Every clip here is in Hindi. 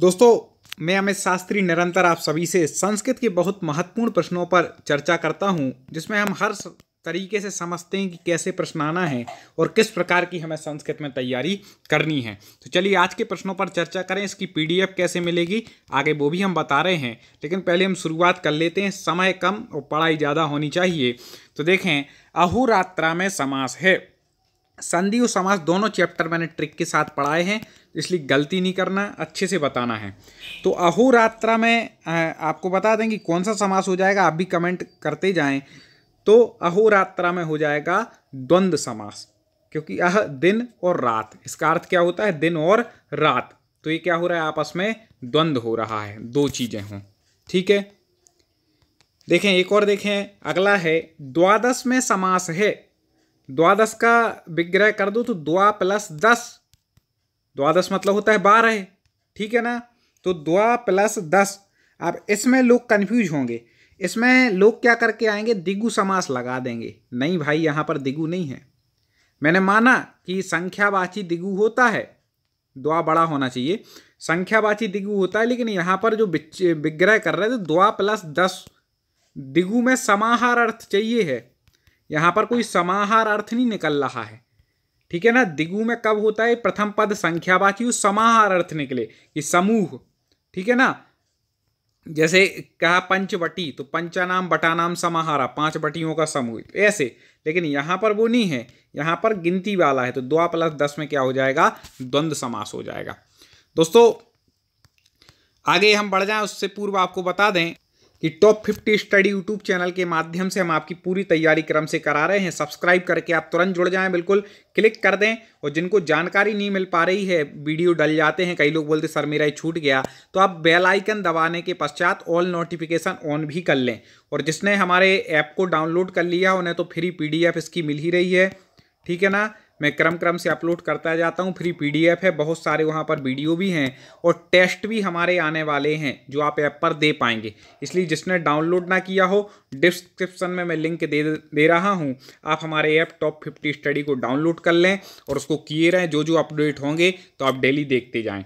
दोस्तों मैं अमित शास्त्री निरंतर आप सभी से संस्कृत के बहुत महत्वपूर्ण प्रश्नों पर चर्चा करता हूँ जिसमें हम हर तरीके से समझते हैं कि कैसे प्रश्न आना है और किस प्रकार की हमें संस्कृत में तैयारी करनी है तो चलिए आज के प्रश्नों पर चर्चा करें इसकी पीडीएफ कैसे मिलेगी आगे वो भी हम बता रहे हैं लेकिन पहले हम शुरुआत कर लेते हैं समय कम और पढ़ाई ज़्यादा होनी चाहिए तो देखें अहोरात्रा में समास है संधि और समास दोनों चैप्टर मैंने ट्रिक के साथ पढ़ाए हैं इसलिए गलती नहीं करना अच्छे से बताना है तो अहोरात्रा में आपको बता दें कि कौन सा समास हो जाएगा आप भी कमेंट करते जाएं तो अहोरात्रा में हो जाएगा द्वंद्व समास क्योंकि अह दिन और रात इसका अर्थ क्या होता है दिन और रात तो ये क्या हो रहा है आपस में द्वंद्व हो रहा है दो चीज़ें हों ठीक है देखें एक और देखें अगला है द्वादश में समास है द्वादश का विग्रह कर दो तो द्वा प्लस दस द्वादश मतलब होता है बारह ठीक है ना तो द्वा प्लस दस अब इसमें लोग कन्फ्यूज होंगे इसमें लोग क्या करके आएंगे दिगु समास लगा देंगे नहीं भाई यहाँ पर दिगु नहीं है मैंने माना कि संख्यावाची दिगु होता है द्वा बड़ा होना चाहिए संख्यावाची दिगु होता है लेकिन यहाँ पर जो विग्रह कर रहे थे द्वा प्लस दस दिगु में समाहार अर्थ चाहिए है यहाँ पर कोई समाहार अर्थ नहीं निकल रहा है ठीक है ना दिगु में कब होता है प्रथम पद संख्यावाची उस समाहार अर्थ निकले कि समूह ठीक है ना जैसे कहा पंचवटी तो पंचानाम बटानाम समाहारा पांच बटियों का समूह तो ऐसे लेकिन यहाँ पर वो नहीं है यहाँ पर गिनती वाला है तो दो प्लस दस में क्या हो जाएगा द्वंद्व समास हो जाएगा दोस्तों आगे हम बढ़ जाएं उससे पूर्व आपको बता दें कि टॉप 50 स्टडी यूट्यूब चैनल के माध्यम से हम आपकी पूरी तैयारी क्रम से करा रहे हैं सब्सक्राइब करके आप तुरंत जुड़ जाएं बिल्कुल क्लिक कर दें और जिनको जानकारी नहीं मिल पा रही है वीडियो डल जाते हैं कई लोग बोलते सर मेरा ही छूट गया तो आप बेल आइकन दबाने के पश्चात ऑल नोटिफिकेशन ऑन भी कर लें और जिसने हमारे ऐप को डाउनलोड कर लिया उन्हें तो फ्री पी इसकी मिल ही रही है ठीक है ना मैं क्रम क्रम से अपलोड करता जाता हूँ फ्री पीडीएफ है बहुत सारे वहाँ पर वीडियो भी हैं और टेस्ट भी हमारे आने वाले हैं जो आप ऐप पर दे पाएंगे इसलिए जिसने डाउनलोड ना किया हो डिस्क्रिप्शन में मैं लिंक दे दे रहा हूँ आप हमारे ऐप टॉप फिफ्टी स्टडी को डाउनलोड कर लें और उसको किए रहें जो जो अपडेट होंगे तो आप डेली देखते जाएँ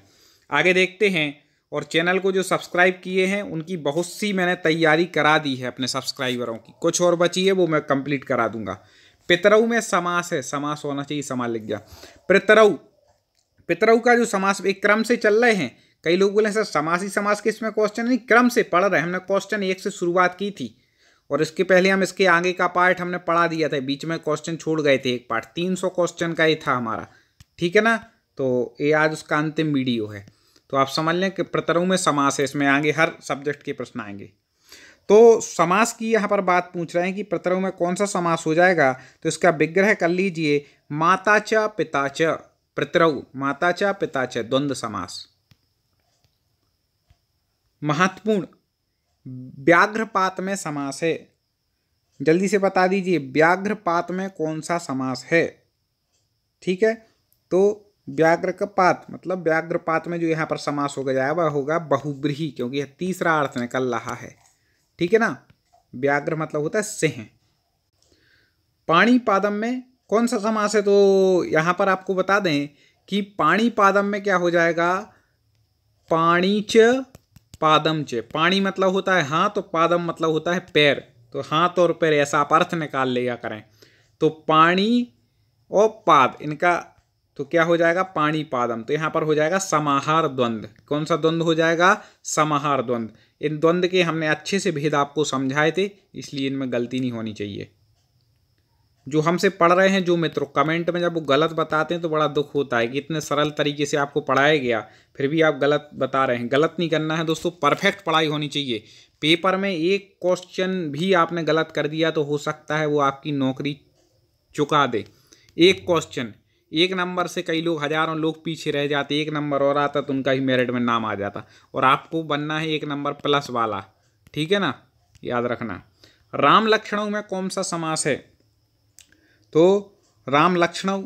आगे देखते हैं और चैनल को जो सब्सक्राइब किए हैं उनकी बहुत सी मैंने तैयारी करा दी है अपने सब्सक्राइबरों की कुछ और बची है वो मैं कंप्लीट करा दूंगा पितरऊ में समास है समास होना चाहिए समास लिख गया पितरऊ पितरऊ का जो समास एक क्रम से चल रहे हैं कई लोग बोले सर ही समास के इसमें क्वेश्चन नहीं क्रम से पढ़ रहे हमने क्वेश्चन एक से शुरुआत की थी और इसके पहले हम इसके आगे का पार्ट हमने पढ़ा दिया था बीच में क्वेश्चन छोड़ गए थे एक पार्ट तीन सौ क्वेश्चन का ही था हमारा ठीक है ना तो ये आज उसका अंतिम वीडियो है तो आप समझ लें कि प्रतरों में समास है इसमें आगे हर सब्जेक्ट के प्रश्न आएंगे तो समास की यहाँ पर बात पूछ रहे हैं कि प्रतरव में कौन सा समास हो जाएगा तो इसका विग्रह कर लीजिए माता च पिता च प्रतरव माता च पिता च द्वंद समास महत्वपूर्ण व्याघ्रपात में समास है जल्दी से बता दीजिए व्याघ्रपात में कौन सा समास है ठीक है तो व्याघ्र पात मतलब व्याघ्रपात में जो यहाँ पर समास हो गया वह होगा बहुब्रीही क्योंकि यह तीसरा अर्थ निकल रहा है ठीक है ना व्याग्र मतलब होता है सिंह पाणी पादम में कौन सा समास है तो यहां पर आपको बता दें कि पाणी पादम में क्या हो जाएगा पाणी च पादम च पाणी मतलब होता है हाथ तो पादम मतलब होता है पैर तो हाथ और पैर ऐसा आप अर्थ निकाल लिया करें तो पाणी और पाद इनका तो क्या हो जाएगा पाणी पादम तो यहां पर हो जाएगा समाहार द्वंद्व कौन सा द्वंद्व हो जाएगा समाहार द्वंद्व इन द्वंद्व के हमने अच्छे से भेद आपको समझाए थे इसलिए इनमें गलती नहीं होनी चाहिए जो हमसे पढ़ रहे हैं जो मित्रों कमेंट में जब वो गलत बताते हैं तो बड़ा दुख होता है कि इतने सरल तरीके से आपको पढ़ाया गया फिर भी आप गलत बता रहे हैं गलत नहीं करना है दोस्तों परफेक्ट पढ़ाई होनी चाहिए पेपर में एक क्वेश्चन भी आपने गलत कर दिया तो हो सकता है वो आपकी नौकरी चुका दे एक क्वेश्चन एक नंबर से कई लोग हजारों लोग पीछे रह जाते एक नंबर और आता तो उनका ही मेरिट में नाम आ जाता और आपको बनना है एक नंबर प्लस वाला ठीक है ना याद रखना राम लक्षणों में कौन सा समास है तो राम लक्षणों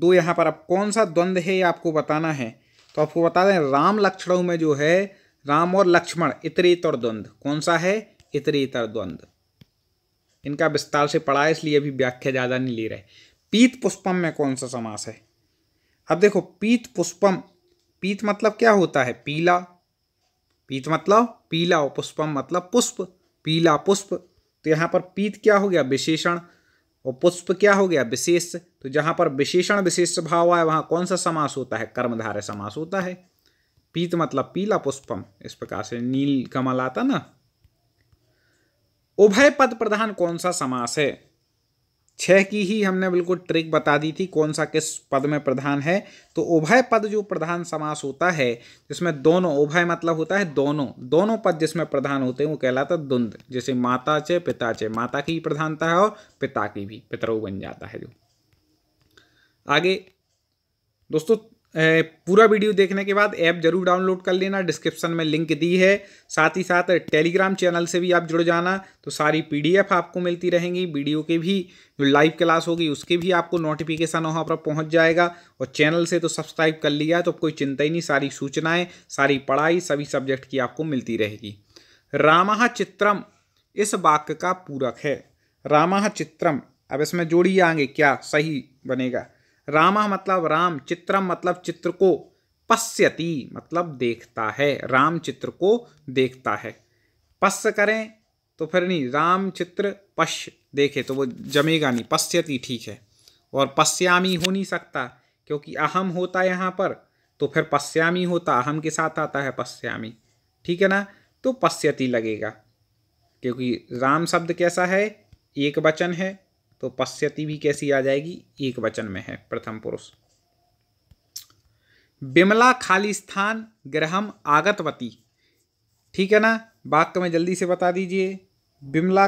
दो यहाँ पर अब कौन सा द्वंद्व है ये आपको बताना है तो आपको बता दें राम लक्षणों में जो है राम और लक्ष्मण इतरेतर द्वंद्व कौन सा है इतरेतर द्वंद्व इनका विस्तार से पढ़ा है इसलिए अभी व्याख्या ज़्यादा नहीं ले रहे पीत पुष्पम में कौन सा समास है अब देखो पीत पुष्पम पीत मतलब क्या होता है पीला पीत मतलब पीला और पुष्पम मतलब पुष्प पीला पुष्प तो यहाँ पर पीत क्या हो गया विशेषण और पुष्प क्या हो गया विशेष तो जहाँ पर विशेषण विशेष भाव आए वहाँ कौन सा समास होता है कर्मधारय समास होता है पीत मतलब पीला पुष्पम इस प्रकार से नील कमल आता ना उभय पद प्रधान कौन सा समास है छः की ही हमने बिल्कुल ट्रिक बता दी थी कौन सा किस पद में प्रधान है तो उभय पद जो प्रधान समास होता है जिसमें दोनों उभय मतलब होता है दोनों दोनों पद जिसमें प्रधान होते हैं वो कहलाता है द्वंद जैसे माता चे पिता चे माता की प्रधानता है और पिता की भी पितरऊ बन जाता है जो आगे दोस्तों पूरा वीडियो देखने के बाद ऐप जरूर डाउनलोड कर लेना डिस्क्रिप्शन में लिंक दी है साथ ही साथ टेलीग्राम चैनल से भी आप जुड़ जाना तो सारी पीडीएफ आपको मिलती रहेंगी वीडियो के भी जो लाइव क्लास होगी उसके भी आपको नोटिफिकेशन वहाँ पर पहुँच जाएगा और चैनल से तो सब्सक्राइब कर लिया तो कोई चिंता ही नहीं सारी सूचनाएँ सारी पढ़ाई सभी सब्जेक्ट की आपको मिलती रहेगी रामाह चित्रम इस वाक्य का पूरक है रामाह चित्रम अब इसमें जोड़िए आगे क्या सही बनेगा रामा मतलब राम चित्रम मतलब चित्र को पश्यति मतलब देखता है राम चित्र को देखता है पश्य करें तो फिर नहीं राम चित्र पश्य देखे तो वो जमेगा नहीं पश्यति ठीक है और पश्यामी हो नहीं सकता क्योंकि अहम होता है यहाँ पर तो फिर पश्यामी होता अहम के साथ आता है पश्यामी ठीक है ना तो पश्यति लगेगा क्योंकि राम शब्द कैसा है एक वचन है तो पश्यति भी कैसी आ जाएगी एक वचन में है प्रथम पुरुष बिमला खाली स्थान ग्रहम आगतवती ठीक है ना वाक्य तो में जल्दी से बता दीजिए बिमला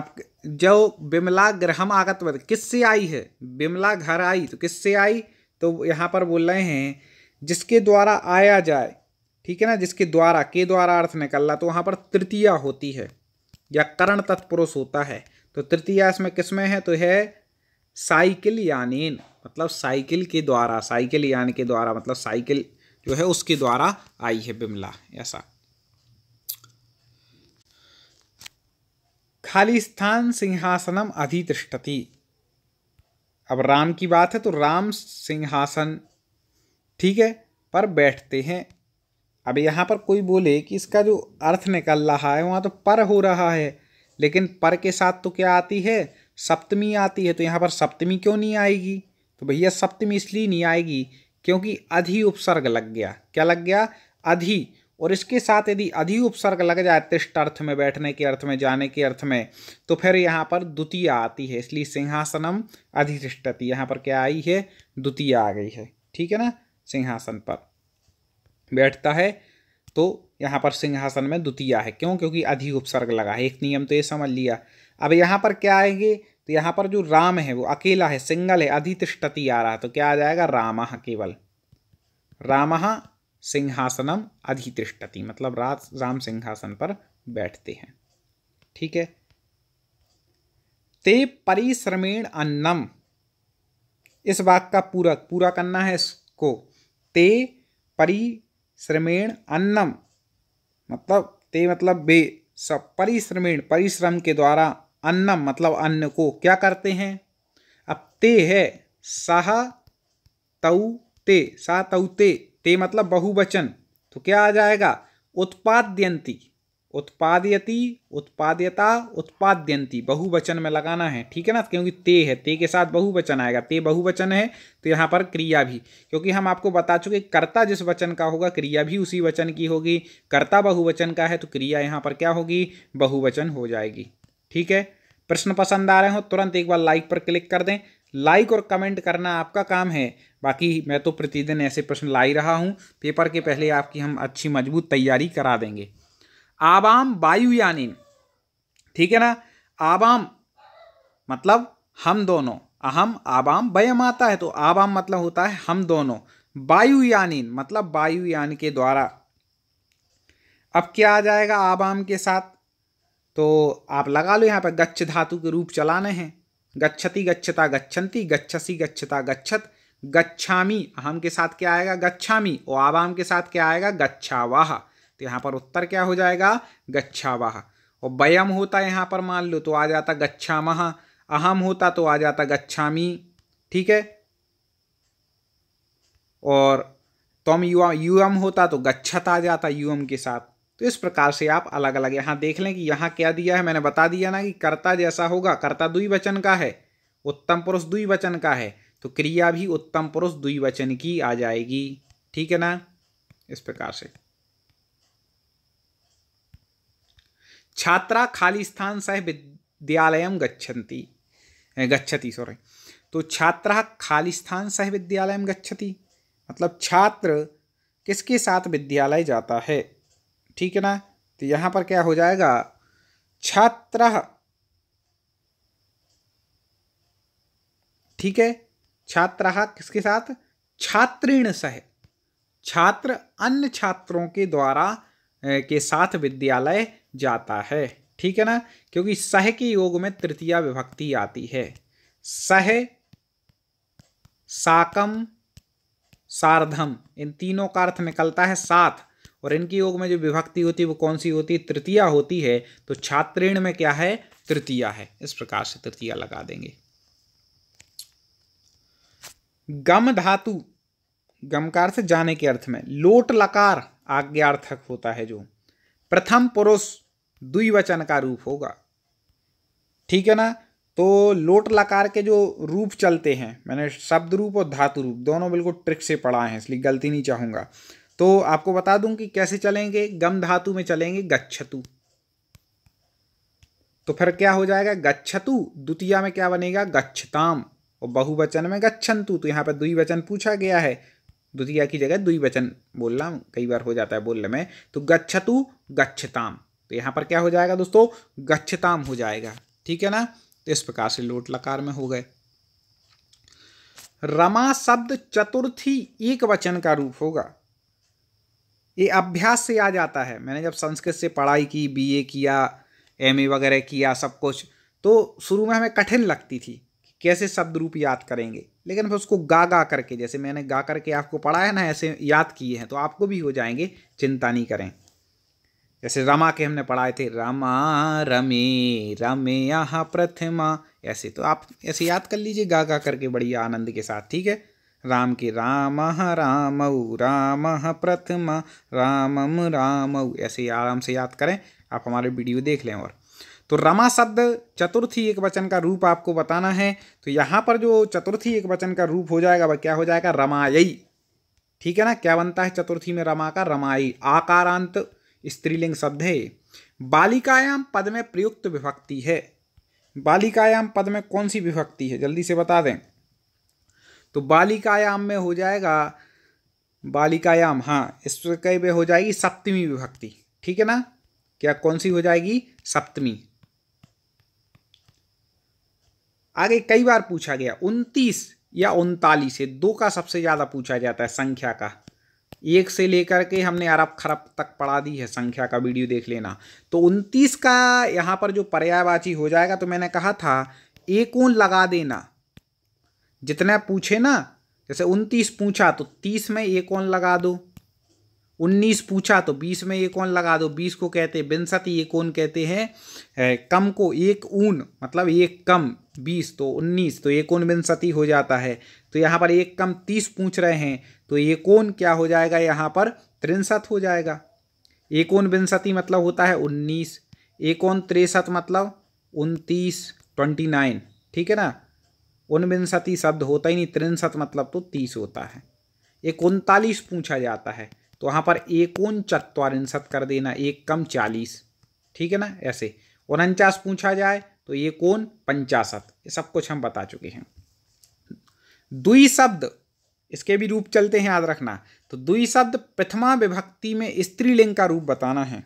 अब जो बिमला ग्रहम आगतवती किससे आई है बिमला घर आई तो किससे आई तो यहाँ पर बोल रहे हैं जिसके द्वारा आया जाए ठीक है ना जिसके द्वारा के द्वारा अर्थ निकलना तो वहाँ पर तृतीया होती है या करण तत्पुरुष होता है तो तृतीय इसमें किसमें है तो है साइकिल यानी मतलब साइकिल के द्वारा साइकिल यान के द्वारा मतलब साइकिल जो है उसके द्वारा आई है बिमला ऐसा खाली स्थान सिंहासनम अधितिष्ठति अब राम की बात है तो राम सिंहासन ठीक है पर बैठते हैं अब यहाँ पर कोई बोले कि इसका जो अर्थ निकल रहा है वहाँ तो पर हो रहा है लेकिन पर के साथ तो क्या आती है सप्तमी आती है तो यहाँ पर सप्तमी क्यों नहीं आएगी तो भैया सप्तमी इसलिए नहीं आएगी क्योंकि अधि उपसर्ग लग गया क्या लग गया अधि और इसके साथ यदि अधि उपसर्ग लग जाए तिष्ट अर्थ में बैठने के अर्थ में जाने के अर्थ में तो फिर यहाँ पर द्वितीय आती है इसलिए सिंहासनम अधिष्ठती यहाँ पर क्या आई है द्वितीय आ गई है ठीक है ना सिंहासन पर बैठता है तो यहाँ पर सिंहासन में द्वितीय है क्यों क्योंकि अधि उपसर्ग लगा है एक नियम तो ये समझ लिया अब यहाँ पर क्या आएंगे तो यहाँ पर जो राम है वो अकेला है सिंगल है अधितिष्ठति आ रहा तो क्या आ जाएगा राम केवल राम सिंहासनम अधितिष्ठति मतलब रात राम सिंहासन पर बैठते हैं ठीक है ते परिश्रमेण अन्नम इस बात का पूरक पूरा करना है इसको ते परि श्रमेण अन्नम मतलब ते मतलब बे सब परिश्रमेण परिश्रम के द्वारा अन्नम मतलब अन्न को क्या करते हैं अब ते है सह तऊ ते सा तऊ ते ते मतलब बहुवचन तो क्या आ जाएगा उत्पाद्यंती उत्पादयती उत्पाद्यता उत्पाद्यंती बहुवचन में लगाना है ठीक है ना क्योंकि ते है ते के साथ बहुवचन आएगा ते बहुवचन है तो यहाँ पर क्रिया भी क्योंकि हम आपको बता चुके कर्ता जिस वचन का होगा क्रिया भी उसी वचन की होगी कर्ता बहुवचन का है तो क्रिया यहाँ पर क्या होगी बहुवचन हो जाएगी ठीक है प्रश्न पसंद आ रहे हो तुरंत एक बार लाइक पर क्लिक कर दें लाइक और कमेंट करना आपका काम है बाकी मैं तो प्रतिदिन ऐसे प्रश्न ला ही रहा हूँ पेपर के पहले आपकी हम अच्छी मजबूत तैयारी करा देंगे आवाम वायुयानिन ठीक है ना आवाम मतलब हम दोनों अहम आवाम वयम आता है तो आवाम मतलब होता है हम दोनों वायुयानिन मतलब वायुयान के द्वारा अब क्या आ जाएगा आवाम के साथ तो आप लगा लो यहाँ पर गच्छ धातु के रूप चलाने हैं गच्छति गच्छता गच्छन्ति गच्छसी गच्छता गच्छत गच्छामी अहम के साथ क्या आएगा गच्छामी और आवाम के साथ क्या आएगा गच्छावाह तो यहाँ पर उत्तर क्या हो जाएगा गच्छावाह और वयम होता है यहाँ पर मान लो तो आ जाता गच्छामह अहम होता तो आ जाता गच्छामी ठीक है और तम युवा यूएम होता तो गच्छत आ जाता यूएम के साथ तो इस प्रकार से आप अलग अलग यहाँ देख लें कि यहाँ क्या दिया है मैंने बता दिया ना कि कर्ता जैसा होगा कर्ता द्विवचन का है उत्तम पुरुष द्विवचन का है तो क्रिया भी उत्तम पुरुष द्विवचन की आ जाएगी ठीक है ना इस प्रकार से छात्रा खाली स्थान सह विद्यालय गच्छन्ति गच्छति सॉरी तो छात्रा खाली स्थान सह विद्यालय गच्छति मतलब छात्र किसके साथ विद्यालय जाता है ठीक है ना तो यहाँ पर क्या हो जाएगा छात्र ठीक है छात्र किसके साथ छात्रीण सह छात्र अन्य छात्रों के द्वारा के साथ विद्यालय जाता है ठीक है ना क्योंकि सह के योग में तृतीया विभक्ति आती है सह साकम सार्धम इन तीनों का अर्थ निकलता है साथ और इनकी योग में जो विभक्ति होती है वो कौन सी होती है तृतीया होती है तो छात्रीण में क्या है तृतीया है इस प्रकार से तृतीया लगा देंगे गम धातु गम का अर्थ जाने के अर्थ में लोट लकार आज्ञार्थक होता है जो प्रथम पुरुष द्विवचन का रूप होगा ठीक है ना तो लोट लकार के जो रूप चलते हैं मैंने शब्द रूप और धातु रूप दोनों बिल्कुल ट्रिक से पढ़ा है इसलिए गलती नहीं चाहूंगा तो आपको बता दूं कि कैसे चलेंगे गम धातु में चलेंगे गच्छतु तो फिर क्या हो जाएगा गच्छतु द्वितीया में क्या बनेगा गच्छताम और बहुवचन में गच्छंतु तो यहां पर द्विवचन पूछा गया है द्वितीया की जगह द्विवचन बोलना कई बार हो जाता है बोलने में तो गच्छतु गच्छताम तो यहाँ पर क्या हो जाएगा दोस्तों गच्छताम हो जाएगा ठीक है ना तो इस प्रकार से लोट लकार में हो गए रमा शब्द चतुर्थी एक वचन का रूप होगा ये अभ्यास से आ जाता है मैंने जब संस्कृत से पढ़ाई की बीए किया एमए वगैरह किया सब कुछ तो शुरू में हमें कठिन लगती थी कैसे शब्द रूप याद करेंगे लेकिन फिर उसको गा गा करके जैसे मैंने गा करके आपको पढ़ाया ना ऐसे याद किए हैं तो आपको भी हो जाएंगे चिंता नहीं करें जैसे रमा के हमने पढ़ाए थे रमा रमे रमे यहाँ प्रथमा ऐसे तो आप ऐसे याद कर लीजिए गा गा करके बड़ी आनंद के साथ ठीक है राम के राम हाँ राम राम हाँ प्रथमा रामम राम ऐसे आराम से याद करें आप हमारे वीडियो देख लें और तो रमा शब्द चतुर्थी एक वचन का रूप आपको बताना है तो यहाँ पर जो चतुर्थी एक वचन का रूप हो जाएगा वह क्या हो जाएगा रमायी ठीक है ना क्या बनता है चतुर्थी में रमा का रमाई आकारांत स्त्रीलिंग शब्द है बालिकायाम पद में प्रयुक्त विभक्ति है बालिकायाम पद में कौन सी विभक्ति है जल्दी से बता दें तो बालिकायाम में हो जाएगा बालिकायाम हाँ इस कई में हो जाएगी सप्तमी विभक्ति ठीक है ना क्या कौन सी हो जाएगी सप्तमी आगे कई बार पूछा गया उनतीस या उनतालीस है दो का सबसे ज़्यादा पूछा जाता है संख्या का एक से लेकर के हमने अरब खरब तक पढ़ा दी है संख्या का वीडियो देख लेना तो उनतीस का यहाँ पर जो पर्यायवाची हो जाएगा तो मैंने कहा था एकोन लगा देना जितना पूछे ना जैसे उनतीस पूछा तो तीस में एक ओन लगा दो उन्नीस पूछा तो बीस में एक ओन लगा दो बीस को कहते हैं बिनसत एक ओन कहते हैं कम को एक ऊन मतलब एक कम बीस तो उन्नीस तो एक ओन बिनसती हो जाता है तो यहाँ पर एक कम तीस पूछ रहे हैं तो ये कौन क्या हो जाएगा यहाँ पर त्रिसठ हो जाएगा एकोन विंसति मतलब होता है उन्नीस एकोन तिरसठ मतलब उनतीस ट्वेंटी नाइन ठीक है ना उनविंसति शब्द होता ही नहीं त्रिसठ मतलब तो तीस होता है एक उनतालीस पूछा जाता है तो वहाँ पर एकोन चौवानसठ कर देना एक कम चालीस ठीक है ना ऐसे उनचास पूछा जाए तो ये कौन पंचासठ ये सब कुछ हम बता चुके हैं दुई शब्द इसके भी रूप चलते हैं याद रखना तो दुई शब्द प्रथमा विभक्ति में स्त्रीलिंग का रूप बताना है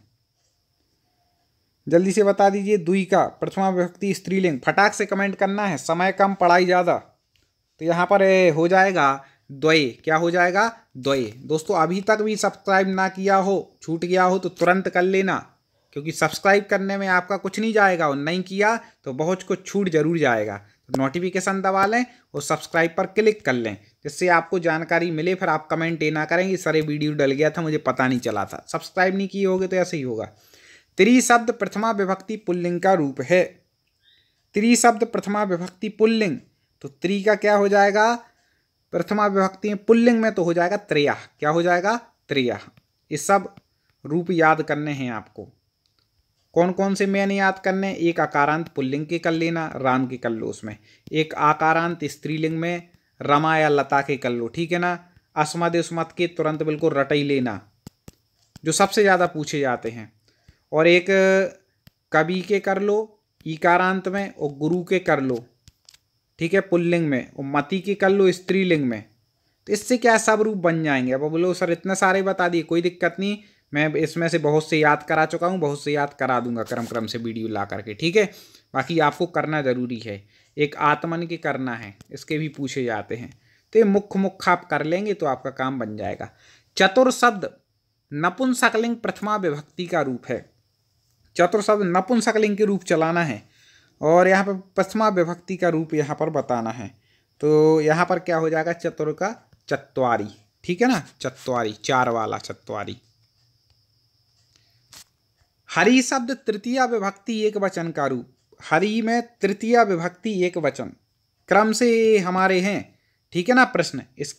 जल्दी से बता दीजिए दुई का प्रथमा विभक्ति स्त्रीलिंग फटाक से कमेंट करना है समय कम पढ़ाई ज़्यादा तो यहां पर हो जाएगा द्वय क्या हो जाएगा द्वय दोस्तों अभी तक भी सब्सक्राइब ना किया हो छूट गया हो तो तुरंत कर लेना क्योंकि सब्सक्राइब करने में आपका कुछ नहीं जाएगा और नहीं किया तो बहुत कुछ छूट जरूर जाएगा नोटिफिकेशन दबा लें और सब्सक्राइब पर क्लिक कर लें जिससे आपको जानकारी मिले फिर आप कमेंट ये ना करें कि सारे वीडियो डल गया था मुझे पता नहीं चला था सब्सक्राइब नहीं किए होगे तो ऐसे ही होगा त्रि शब्द प्रथमा विभक्ति पुल्लिंग का रूप है त्रि शब्द प्रथमा विभक्ति पुल्लिंग तो त्रि का क्या हो जाएगा प्रथमा विभक्ति पुल्लिंग में तो हो जाएगा त्रया क्या हो जाएगा त्रिया ये सब रूप याद करने हैं आपको कौन कौन से मैंने याद करने एक आकारांत पुल्लिंग की कर लेना राम की कर लो उसमें एक आकारांत स्त्रीलिंग में रमा या लता के कर लो ठीक है ना अस्मद उस्मत के तुरंत बिल्कुल रट ही लेना जो सबसे ज़्यादा पूछे जाते हैं और एक कवि के कर लो इकारांत में और गुरु के कर लो ठीक है पुल्लिंग में और मती के कर लो स्त्रीलिंग में तो इससे क्या सब रूप बन जाएंगे अब बोलो सर इतने सारे बता दिए कोई दिक्कत नहीं मैं इसमें से बहुत से याद करा चुका हूँ बहुत से याद करा दूंगा क्रम क्रम से वीडियो ला करके ठीक है बाकी आपको करना ज़रूरी है एक आत्मन के करना है इसके भी पूछे जाते हैं तो ये मुख्य मुख्य आप कर लेंगे तो आपका काम बन जाएगा चतुर शब्द नपुंसकलिंग प्रथमा विभक्ति का रूप है चतुर शब्द नपुंसकलिंग के रूप चलाना है और यहाँ पर प्रथमा विभक्ति का रूप यहाँ पर बताना है तो यहाँ पर क्या हो जाएगा चतुर का चतवारी ठीक है ना चतवारी चार वाला चतवारी हरि शब्द तृतीय विभक्ति एक वचन का रूप हरि में तृतीय विभक्ति एक वचन क्रम से हमारे हैं ठीक है ना प्रश्न इस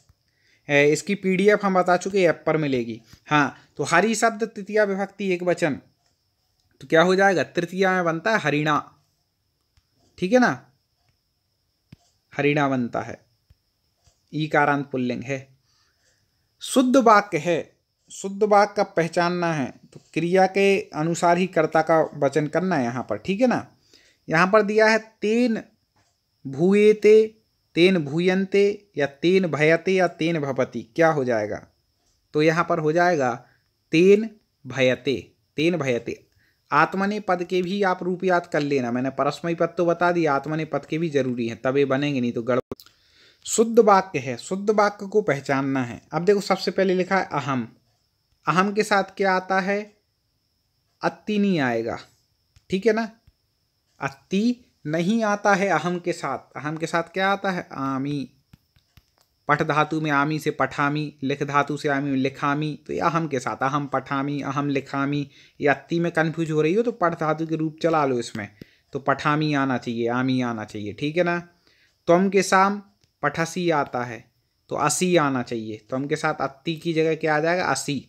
इसकी पीडीएफ हम बता चुके ऐप पर मिलेगी हाँ तो हरि शब्द तृतीय विभक्ति एक वचन तो क्या हो जाएगा तृतीय में बनता है हरिणा ठीक है ना हरिणा बनता है ई कारांत पुल्लिंग है शुद्ध वाक्य है शुद्ध वाक का पहचानना है तो क्रिया के अनुसार ही कर्ता का वचन करना है यहाँ पर ठीक है ना यहाँ पर दिया है तेन भूयते तेन भूयंते या तेन भयते या तेन भवती क्या हो जाएगा तो यहाँ पर हो जाएगा तेन भयते तेन भयते आत्मने पद के भी आप रूप याद कर लेना मैंने परस्मय पद तो बता दिया आत्मने पद के भी जरूरी हैं तबे बनेंगे नहीं तो गड़बड़ शुद्ध वाक्य है शुद्ध वाक्य को पहचानना है अब देखो सबसे पहले लिखा है अहम अहम के साथ क्या आता है अति नहीं आएगा ठीक है ना अति नहीं आता है अहम के साथ अहम के साथ क्या आता है आमी पठ धातु में आमी से पठामी लिख धातु से आमी लिखामी तो ये अहम के साथ अहम पठामी अहम लिखामी ये अति में कन्फ्यूज हो रही हो तो पठ धातु के रूप चला लो इसमें तो पठामी आना चाहिए आमी आना चाहिए ठीक है ना तुम के साम पठसी आता है तो असी आना चाहिए तुम के साथ अति की जगह क्या आ जाएगा असी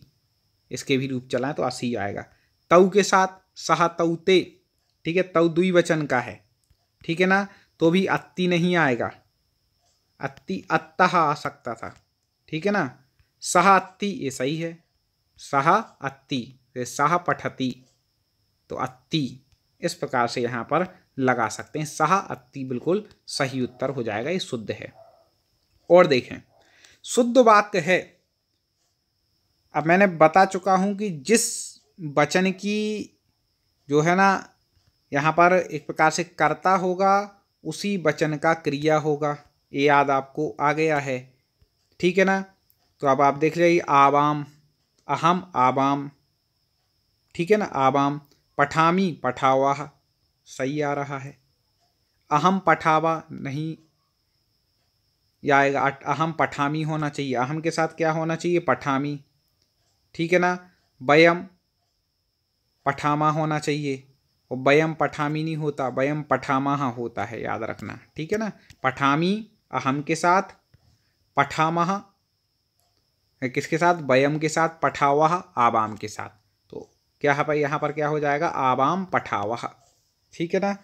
इसके भी रूप चलाएं तो असी आएगा तऊ के साथ सहा तऊते ठीक है तऊ दुई वचन का है ठीक है ना तो भी अत्ती नहीं आएगा अत्ती अत्ता आ सकता था ठीक है ना सहा अत्ती ये सही है सहा अत्ती सहा पठती तो अत्ती इस प्रकार से यहाँ पर लगा सकते हैं सहा अति बिल्कुल सही उत्तर हो जाएगा ये शुद्ध है और देखें शुद्ध वाक्य है अब मैंने बता चुका हूँ कि जिस वचन की जो है ना यहाँ पर एक प्रकार से कर्ता होगा उसी वचन का क्रिया होगा ये याद आपको आ गया है ठीक है ना तो अब आप देख लीजिए आवाम अहम आवाम ठीक है ना आवाम पठामी पठावा सही आ रहा है अहम पठावा नहीं या आएगा अहम पठामी होना चाहिए अहम के साथ क्या होना चाहिए पठामी ठीक है ना बयम पठामा होना चाहिए और बयम पठामी नहीं होता बयम पठामहा होता है याद रखना ठीक है ना पठामी अहम के साथ पठामह किसके साथ बयम के साथ पठावह आबाम के साथ तो क्या है भाई यहाँ पर क्या हो जाएगा आबाम पठावह ठीक है ना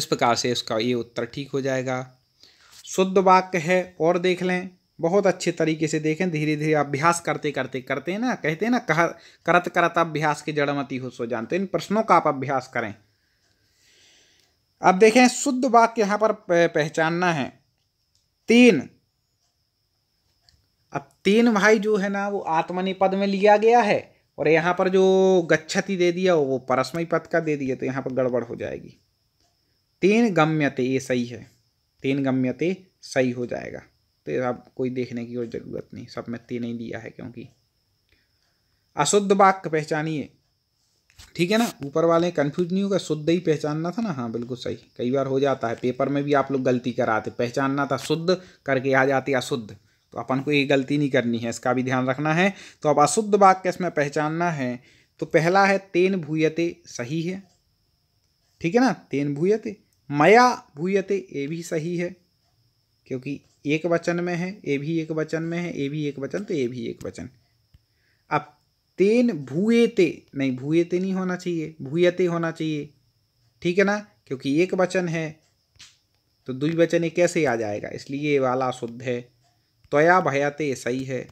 इस प्रकार से इसका ये उत्तर ठीक हो जाएगा शुद्ध वाक्य है और देख लें बहुत अच्छे तरीके से देखें धीरे धीरे अभ्यास करते करते करते हैं ना कहते हैं ना कह करत करत अभ्यास की जड़मती हो सो जानते तो इन प्रश्नों का आप अभ्यास करें अब देखें शुद्ध वाक्य यहाँ पर पहचानना है तीन अब तीन भाई जो है ना वो आत्मनिपद पद में लिया गया है और यहाँ पर जो गच्छति दे दिया वो परस्मय पद का दे दिया तो यहाँ पर गड़बड़ हो जाएगी तीन गम्यते ये सही है तीन गम्यते सही हो जाएगा तो आप कोई देखने की कोई ज़रूरत नहीं सब में तीन ही दिया है क्योंकि अशुद्ध वाक्य पहचानिए ठीक है ना ऊपर वाले कंफ्यूज नहीं होगा शुद्ध ही पहचानना था ना हाँ बिल्कुल सही कई बार हो जाता है पेपर में भी आप लोग गलती कराते पहचानना था शुद्ध करके आ जाते अशुद्ध तो अपन को ये गलती नहीं करनी है इसका भी ध्यान रखना है तो अब अशुद्ध वाक्य इसमें पहचानना है तो पहला है तेन भूयते सही है ठीक है ना तेन भूयते मया भूयते ये भी सही है क्योंकि एक वचन में है ए भी एक वचन में है ए भी एक वचन तो ए भी एक वचन अब तेन भूएते नहीं भूएते नहीं होना चाहिए भूयते होना चाहिए ठीक है ना क्योंकि एक वचन है तो द्विवचन कैसे आ जाएगा इसलिए ये वाला शुद्ध है त्वया भयाते सही है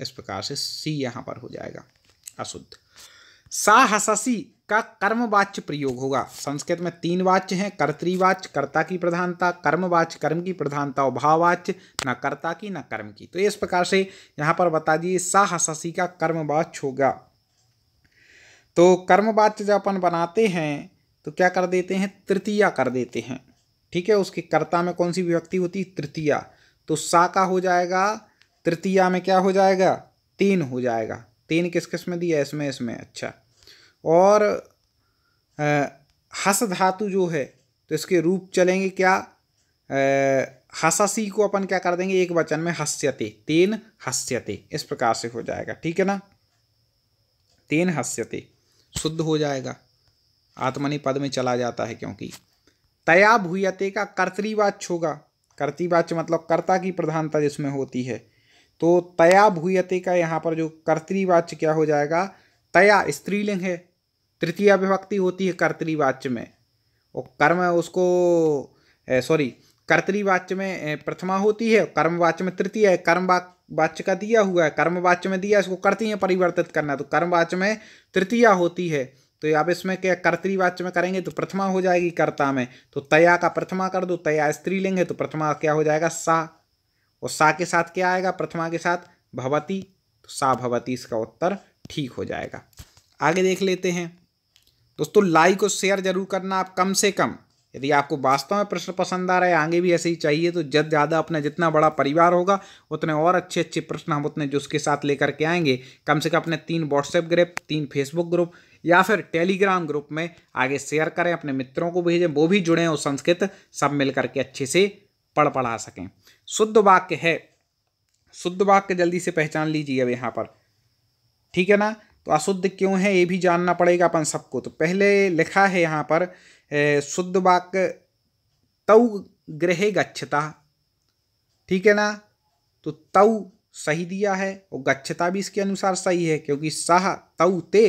इस प्रकार से सी यहाँ पर हो जाएगा अशुद्ध सा हससी का कर्मवाच्य प्रयोग होगा संस्कृत में तीन वाच्य हैं कर्तवाच्य कर्ता की प्रधानता कर्मवाच्य कर्म की प्रधानता और भाववाच्य न कर्ता की न कर्म की तो इस प्रकार से यहाँ पर बता दिए साहसी का कर्मवाच्य होगा तो कर्मवाच्य जब अपन बनाते हैं तो क्या कर देते हैं तृतीया कर देते हैं ठीक है उसके कर्ता में कौन सी विभक्ति होती तृतीया तो सा का हो जाएगा तृतीया में क्या हो जाएगा तीन हो जाएगा तीन किस किस में दिया इसमें इसमें अच्छा और हस धातु जो है तो इसके रूप चलेंगे क्या हससी को अपन क्या कर देंगे एक वचन में हस्यते तेन हस्यते इस प्रकार से हो जाएगा ठीक है ना तेन हस्यते शुद्ध हो जाएगा आत्मनि पद में चला जाता है क्योंकि तया भूयते का कर्तवाच होगा कर्तरीवाच मतलब कर्ता की प्रधानता जिसमें होती है तो तया भूयते का यहाँ पर जो कर्तवाच क्या हो जाएगा तया स्त्रीलिंग है तृतीय विभक्ति होती है कर्तवाच्य में और कर्म उसको सॉरी कर्तवाच्य में प्रथमा होती है कर्मवाच्य में तृतीय है कर्म वाच्य का दिया हुआ है कर्मवाच्य में दिया इसको करती है परिवर्तित करना तो कर्मवाच्य में तृतीय होती है तो अब इसमें क्या कर्तृवाच्य में करेंगे तो प्रथमा हो जाएगी कर्ता में तो तया का प्रथमा कर दो तया स्त्रीलिंग है तो प्रथमा क्या हो जाएगा सा और सा के साथ क्या आएगा प्रथमा के साथ भवती तो सा भवती इसका उत्तर ठीक हो जाएगा आगे देख लेते हैं दोस्तों लाइक और शेयर जरूर करना आप कम से कम यदि आपको वास्तव में प्रश्न पसंद आ रहा है आगे भी ऐसे ही चाहिए तो जद ज़्यादा अपना जितना बड़ा परिवार होगा उतने और अच्छे अच्छे प्रश्न हम उतने उसके साथ लेकर के आएंगे कम से कम अपने तीन व्हाट्सएप ग्रुप तीन फेसबुक ग्रुप या फिर टेलीग्राम ग्रुप में आगे शेयर करें अपने मित्रों को भेजें वो भी जुड़ें और संस्कृत सब मिल करके अच्छे से पढ़ पढ़ा सकें शुद्ध वाक्य है शुद्ध वाक्य जल्दी से पहचान लीजिए अब यहाँ पर ठीक है ना तो अशुद्ध क्यों है ये भी जानना पड़ेगा अपन सबको तो पहले लिखा है यहाँ पर शुद्ध वाक्य तऊ ग्रह गच्छता ठीक है ना तो तऊ सही दिया है और गच्छता भी इसके अनुसार सही है क्योंकि सह तऊ ते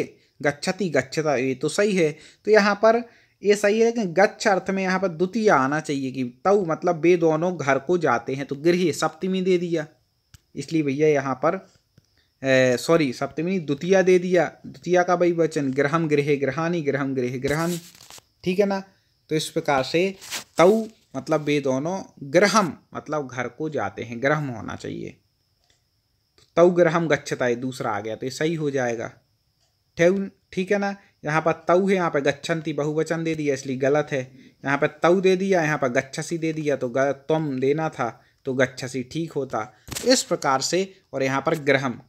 गच्छति गच्छता ये तो सही है तो यहाँ पर ये सही है कि गच्छ अर्थ में यहाँ पर द्वितीय आना चाहिए कि तऊ मतलब वे दोनों घर को जाते हैं तो गृह सप्तमी दे दिया इसलिए भैया यहाँ पर सॉरी सप्तमी द्वितीया दे दिया द्वितीया का भाई वचन ग्रहम गृह ग्रहानी ग्रहम गृह ग्रहानी ठीक है ना तो इस प्रकार से तऊ मतलब वे दोनों ग्रहम मतलब घर को जाते हैं ग्रहम होना चाहिए तऊ तो ग्रहम गच्छता है दूसरा आ गया तो ये सही हो जाएगा ठेऊ ठीक है ना यहाँ पर तऊ है यहाँ पर गच्छंती बहुवचन दे दिया इसलिए गलत है यहाँ पर तऊ दे दिया यहाँ पर गच्छसी दे दिया तो तम देना था तो गच्छसी ठीक होता इस प्रकार से और यहाँ पर ग्रहम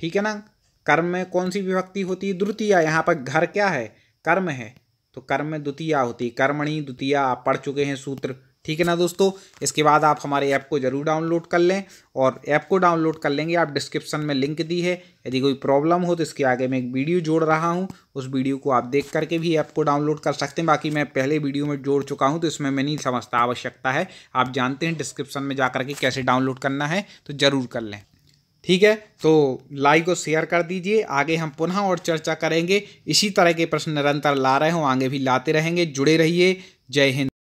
ठीक है ना कर्म में कौन सी विभक्ति होती है द्वितीय यहाँ पर घर क्या है कर्म है तो कर्म में द्वितीय होती है कर्मणी द्वितीय आप पढ़ चुके हैं सूत्र ठीक है ना दोस्तों इसके बाद आप हमारे ऐप को जरूर डाउनलोड कर लें और ऐप को डाउनलोड कर लेंगे आप डिस्क्रिप्शन में लिंक दी है यदि कोई प्रॉब्लम हो तो इसके आगे मैं एक वीडियो जोड़ रहा हूँ उस वीडियो को आप देख करके भी ऐप को डाउनलोड कर सकते हैं बाकी मैं पहले वीडियो में जोड़ चुका हूँ तो इसमें मैं नहीं समझता आवश्यकता है आप जानते हैं डिस्क्रिप्शन में जा के कैसे डाउनलोड करना है तो ज़रूर कर लें ठीक है तो लाइक और शेयर कर दीजिए आगे हम पुनः और चर्चा करेंगे इसी तरह के प्रश्न निरंतर ला रहे हों आगे भी लाते रहेंगे जुड़े रहिए जय हिंद